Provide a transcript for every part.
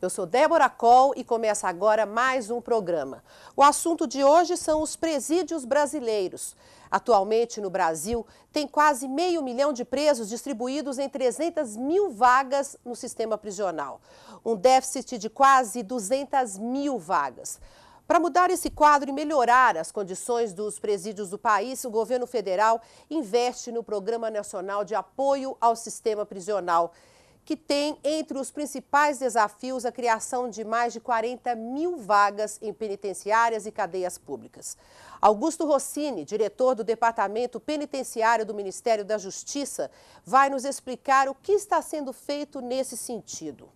Eu sou Débora Col e começa agora mais um programa. O assunto de hoje são os presídios brasileiros. Atualmente, no Brasil, tem quase meio milhão de presos distribuídos em 300 mil vagas no sistema prisional. Um déficit de quase 200 mil vagas. Para mudar esse quadro e melhorar as condições dos presídios do país, o governo federal investe no Programa Nacional de Apoio ao Sistema Prisional, que tem entre os principais desafios a criação de mais de 40 mil vagas em penitenciárias e cadeias públicas. Augusto Rossini, diretor do Departamento Penitenciário do Ministério da Justiça, vai nos explicar o que está sendo feito nesse sentido.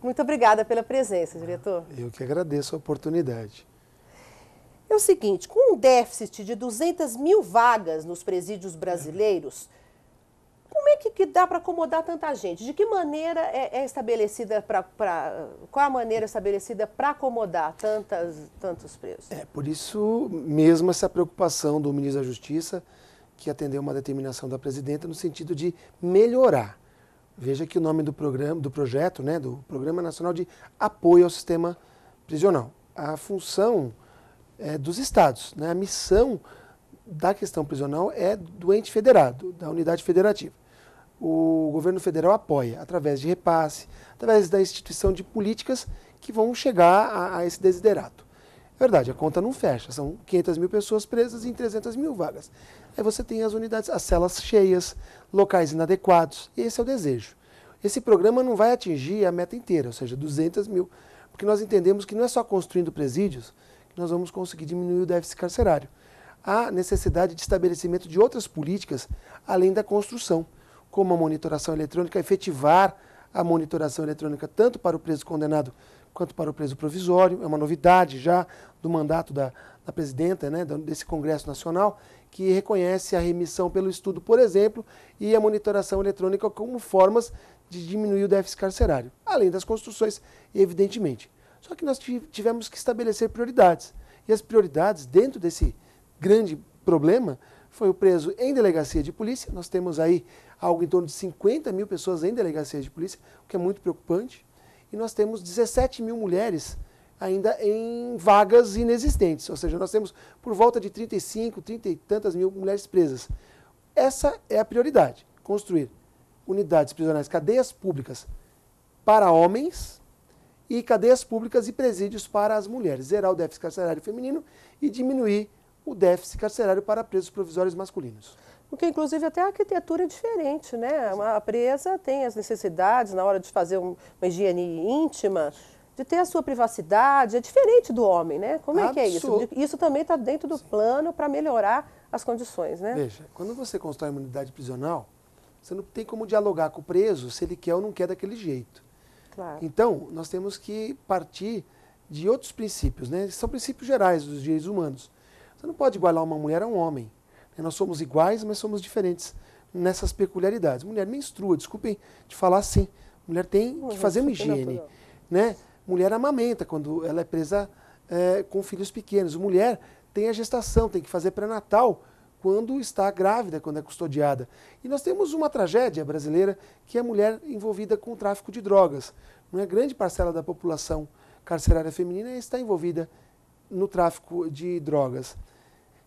Muito obrigada pela presença, diretor. Eu que agradeço a oportunidade. É o seguinte, com um déficit de 200 mil vagas nos presídios brasileiros, é que, que dá para acomodar tanta gente? De que maneira é, é estabelecida para. Qual a maneira estabelecida para acomodar tantas, tantos presos? É, por isso mesmo essa preocupação do ministro da Justiça, que atendeu uma determinação da presidenta no sentido de melhorar. Veja que o nome do programa, do projeto, né, do Programa Nacional de Apoio ao Sistema Prisional. A função é, dos estados, né, a missão da questão prisional é do ente federado, da unidade federativa o governo federal apoia, através de repasse, através da instituição de políticas que vão chegar a, a esse desiderato. É verdade, a conta não fecha, são 500 mil pessoas presas em 300 mil vagas. Aí você tem as unidades, as celas cheias, locais inadequados, e esse é o desejo. Esse programa não vai atingir a meta inteira, ou seja, 200 mil, porque nós entendemos que não é só construindo presídios que nós vamos conseguir diminuir o déficit carcerário. Há necessidade de estabelecimento de outras políticas além da construção como a monitoração eletrônica, efetivar a monitoração eletrônica tanto para o preso condenado quanto para o preso provisório. É uma novidade já do mandato da, da presidenta né, desse Congresso Nacional, que reconhece a remissão pelo estudo, por exemplo, e a monitoração eletrônica como formas de diminuir o déficit carcerário, além das construções, evidentemente. Só que nós tivemos que estabelecer prioridades. E as prioridades dentro desse grande problema foi o preso em delegacia de polícia. Nós temos aí algo em torno de 50 mil pessoas em delegacias de polícia, o que é muito preocupante. E nós temos 17 mil mulheres ainda em vagas inexistentes, ou seja, nós temos por volta de 35, 30 e tantas mil mulheres presas. Essa é a prioridade, construir unidades prisionais, cadeias públicas para homens e cadeias públicas e presídios para as mulheres, zerar o déficit carcerário feminino e diminuir o déficit carcerário para presos provisórios masculinos. Porque, inclusive, até a arquitetura é diferente, né? A presa tem as necessidades na hora de fazer uma higiene íntima, de ter a sua privacidade, é diferente do homem, né? Como é que é isso? Isso também está dentro do Sim. plano para melhorar as condições, né? Veja, quando você constrói uma unidade prisional, você não tem como dialogar com o preso se ele quer ou não quer daquele jeito. Claro. Então, nós temos que partir de outros princípios, né? São princípios gerais dos direitos humanos você não pode igualar uma mulher a um homem. Né, nós somos iguais, mas somos diferentes nessas peculiaridades. Mulher menstrua, desculpem de falar assim. Mulher tem que fazer uma é higiene. Né? Mulher amamenta quando ela é presa é, com filhos pequenos. Mulher tem a gestação, tem que fazer pré-natal quando está grávida, quando é custodiada. E nós temos uma tragédia brasileira que é a mulher envolvida com o tráfico de drogas. Uma grande parcela da população carcerária feminina está envolvida no tráfico de drogas.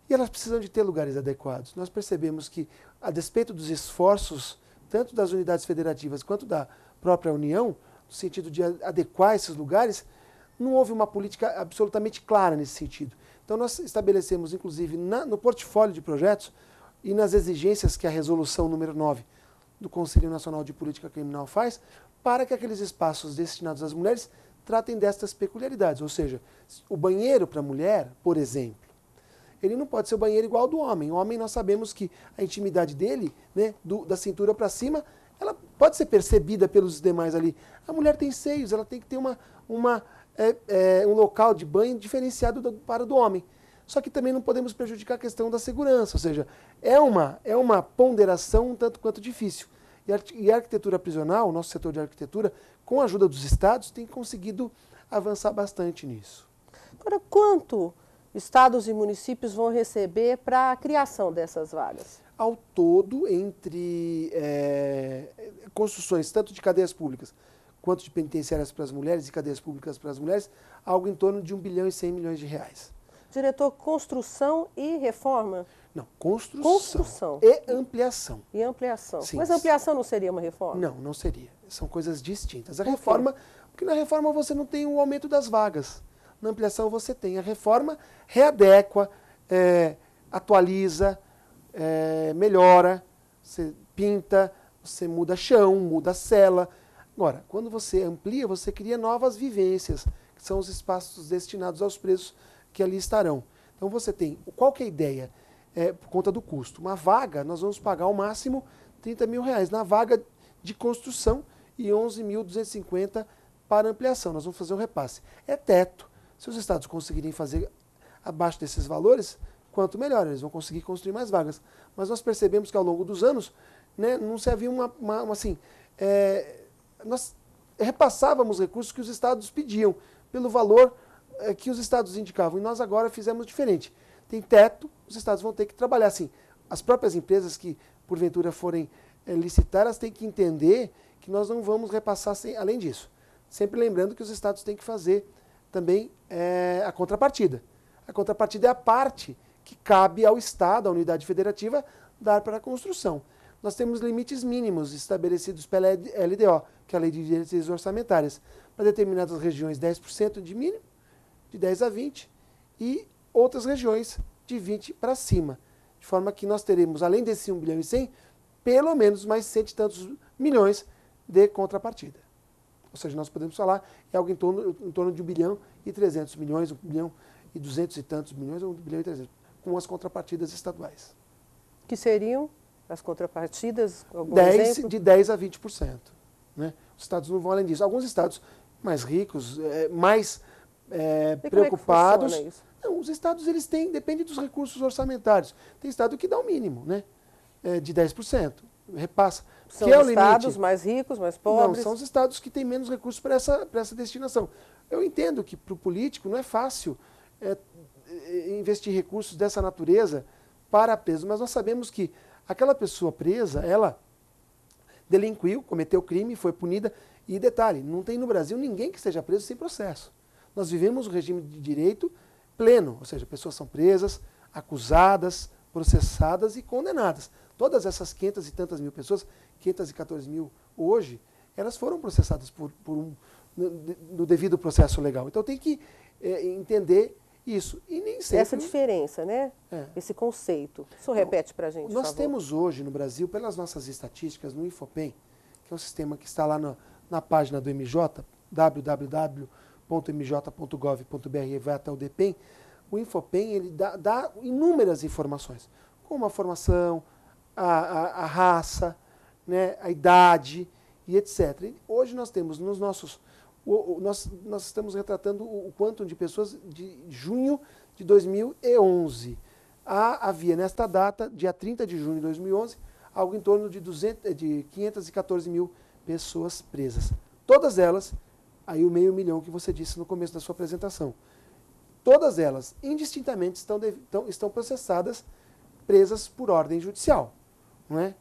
E elas precisam de ter lugares adequados. Nós percebemos que, a despeito dos esforços, tanto das unidades federativas quanto da própria União, no sentido de adequar esses lugares, não houve uma política absolutamente clara nesse sentido. Então, nós estabelecemos, inclusive, na, no portfólio de projetos e nas exigências que a resolução número 9 do Conselho Nacional de Política Criminal faz, para que aqueles espaços destinados às mulheres tratem destas peculiaridades. Ou seja, o banheiro para a mulher, por exemplo, ele não pode ser o banheiro igual ao do homem. O homem, nós sabemos que a intimidade dele, né, do, da cintura para cima, ela pode ser percebida pelos demais ali. A mulher tem seios, ela tem que ter uma, uma, é, é, um local de banho diferenciado do, para o do homem. Só que também não podemos prejudicar a questão da segurança, ou seja, é uma, é uma ponderação um tanto quanto difícil. E a arquitetura prisional, o nosso setor de arquitetura, com a ajuda dos estados, tem conseguido avançar bastante nisso. Agora, quanto estados e municípios vão receber para a criação dessas vagas? Ao todo, entre é, construções tanto de cadeias públicas quanto de penitenciárias para as mulheres e cadeias públicas para as mulheres, algo em torno de 1 bilhão e 100 milhões de reais. Diretor, construção e reforma? Não, construção, construção. e ampliação. E ampliação. Sim. Mas ampliação não seria uma reforma? Não, não seria. São coisas distintas. A Por reforma, quê? porque na reforma você não tem o aumento das vagas na ampliação você tem a reforma, readequa, é, atualiza, é, melhora, você pinta, você muda chão, muda cela. Agora, quando você amplia, você cria novas vivências, que são os espaços destinados aos presos que ali estarão. Então você tem, qual que é a ideia? É, por conta do custo. Uma vaga, nós vamos pagar ao máximo 30 mil reais. Na vaga de construção e 11.250 para ampliação. Nós vamos fazer um repasse. É teto. Se os estados conseguirem fazer abaixo desses valores, quanto melhor, eles vão conseguir construir mais vagas. Mas nós percebemos que ao longo dos anos, né, não se havia uma, uma, uma assim, é, nós repassávamos recursos que os estados pediam pelo valor é, que os estados indicavam. E nós agora fizemos diferente. Tem teto, os estados vão ter que trabalhar assim. As próprias empresas que porventura forem é, licitar, elas têm que entender que nós não vamos repassar sem, além disso. Sempre lembrando que os estados têm que fazer também é a contrapartida. A contrapartida é a parte que cabe ao Estado, à unidade federativa, dar para a construção. Nós temos limites mínimos estabelecidos pela LDO, que é a Lei de Diretrizes Orçamentárias. Para determinadas regiões, 10% de mínimo, de 10 a 20, e outras regiões de 20 para cima. De forma que nós teremos, além desse 1 bilhão e 100, pelo menos mais cento e tantos milhões de contrapartida. Ou seja, nós podemos falar é algo em torno, em torno de 1 bilhão e 300 milhões, 1 bilhão e 200 e tantos milhões, ou 1 bilhão e 300, com as contrapartidas estaduais. Que seriam as contrapartidas? 10, de 10 a 20%. Né? Os estados não vão além disso. Alguns estados mais ricos, é, mais é, é preocupados. É não, os estados eles têm, depende dos recursos orçamentários. Tem estado que dá o um mínimo, né? É, de 10% repassa. São que é os estados mais ricos, mais pobres? Não, são os estados que têm menos recursos para essa, para essa destinação. Eu entendo que para o político não é fácil é, é, investir recursos dessa natureza para preso, mas nós sabemos que aquela pessoa presa, ela delinquiu, cometeu crime, foi punida. E detalhe, não tem no Brasil ninguém que seja preso sem processo. Nós vivemos um regime de direito pleno, ou seja, pessoas são presas, acusadas, processadas e condenadas. Todas essas 500 e tantas mil pessoas, 514 mil hoje, elas foram processadas por, por um, no, no, devido processo legal. Então tem que é, entender isso. E nem sempre... Essa diferença, né? É. Esse conceito. Isso repete para a gente. Nós temos hoje no Brasil, pelas nossas estatísticas, no Infopen, que é um sistema que está lá na, na página do MJ, www.mj.gov.br vai até o DPEM, o Infopen ele dá, dá inúmeras informações, como a formação, a, a, a raça, né, a idade e etc. E hoje nós temos nos nossos. O, o, nós, nós estamos retratando o, o quanto de pessoas de junho de 2011. Há, havia nesta data, dia 30 de junho de 2011, algo em torno de, 200, de 514 mil pessoas presas. Todas elas, aí o meio milhão que você disse no começo da sua apresentação, todas elas, indistintamente, estão, estão processadas, presas por ordem judicial não é?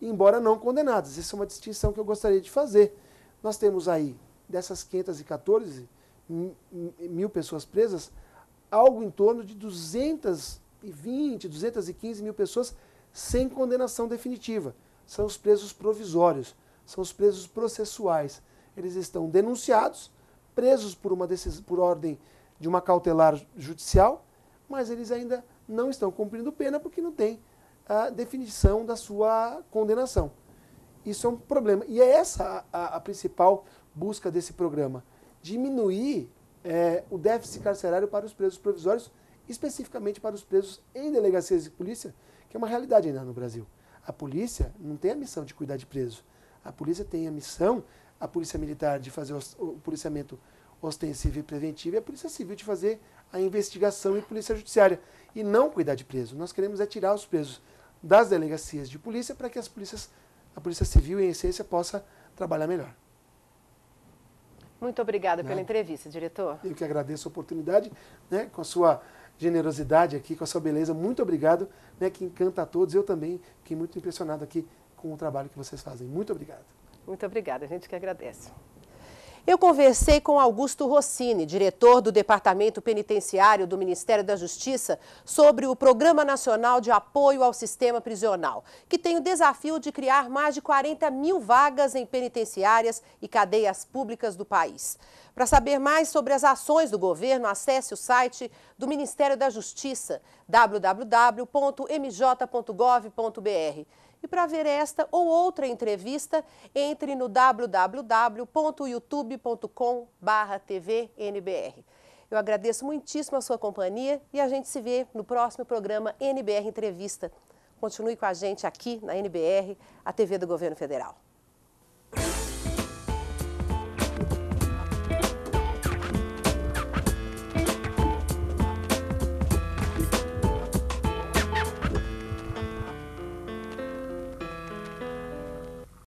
embora não condenadas. Essa é uma distinção que eu gostaria de fazer. Nós temos aí, dessas 514 mil pessoas presas, algo em torno de 220, 215 mil pessoas sem condenação definitiva. São os presos provisórios, são os presos processuais. Eles estão denunciados, presos por, uma desses, por ordem de uma cautelar judicial, mas eles ainda não estão cumprindo pena porque não tem a definição da sua condenação. Isso é um problema. E é essa a, a principal busca desse programa: diminuir é, o déficit carcerário para os presos provisórios, especificamente para os presos em delegacias de polícia, que é uma realidade ainda no Brasil. A polícia não tem a missão de cuidar de preso. A polícia tem a missão, a polícia militar, de fazer o policiamento ostensiva e preventiva e a Polícia Civil de fazer a investigação e Polícia Judiciária. E não cuidar de preso. Nós queremos é tirar os presos das delegacias de polícia para que as polícias, a Polícia Civil, em essência, possa trabalhar melhor. Muito obrigada né? pela entrevista, diretor. Eu que agradeço a oportunidade, né, com a sua generosidade aqui, com a sua beleza. Muito obrigado, né, que encanta a todos. Eu também fiquei muito impressionado aqui com o trabalho que vocês fazem. Muito obrigado. Muito obrigada, a gente que agradece. Eu conversei com Augusto Rossini, diretor do Departamento Penitenciário do Ministério da Justiça, sobre o Programa Nacional de Apoio ao Sistema Prisional, que tem o desafio de criar mais de 40 mil vagas em penitenciárias e cadeias públicas do país. Para saber mais sobre as ações do governo, acesse o site do Ministério da Justiça, www.mj.gov.br. E para ver esta ou outra entrevista, entre no www.youtube.com/tvnbr. Eu agradeço muitíssimo a sua companhia e a gente se vê no próximo programa NBR Entrevista. Continue com a gente aqui na NBR, a TV do Governo Federal.